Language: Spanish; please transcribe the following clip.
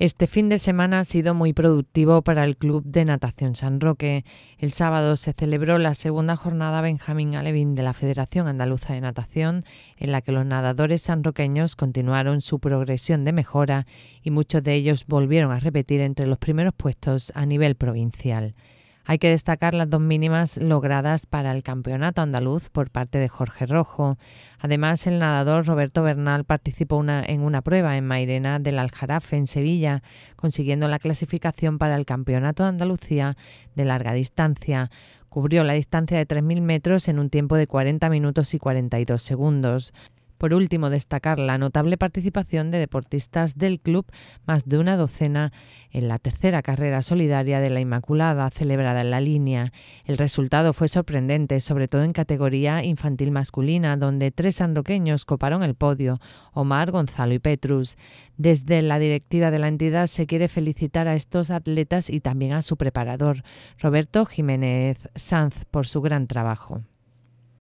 Este fin de semana ha sido muy productivo para el Club de Natación San Roque. El sábado se celebró la segunda jornada Benjamín Alevín de la Federación Andaluza de Natación, en la que los nadadores sanroqueños continuaron su progresión de mejora y muchos de ellos volvieron a repetir entre los primeros puestos a nivel provincial. Hay que destacar las dos mínimas logradas para el campeonato andaluz por parte de Jorge Rojo. Además, el nadador Roberto Bernal participó en una prueba en Mairena del Aljarafe, en Sevilla, consiguiendo la clasificación para el Campeonato de Andalucía de larga distancia. Cubrió la distancia de 3.000 metros en un tiempo de 40 minutos y 42 segundos. Por último, destacar la notable participación de deportistas del club, más de una docena, en la tercera carrera solidaria de la Inmaculada celebrada en la línea. El resultado fue sorprendente, sobre todo en categoría infantil masculina, donde tres andoqueños coparon el podio, Omar, Gonzalo y Petrus. Desde la directiva de la entidad se quiere felicitar a estos atletas y también a su preparador, Roberto Jiménez Sanz, por su gran trabajo.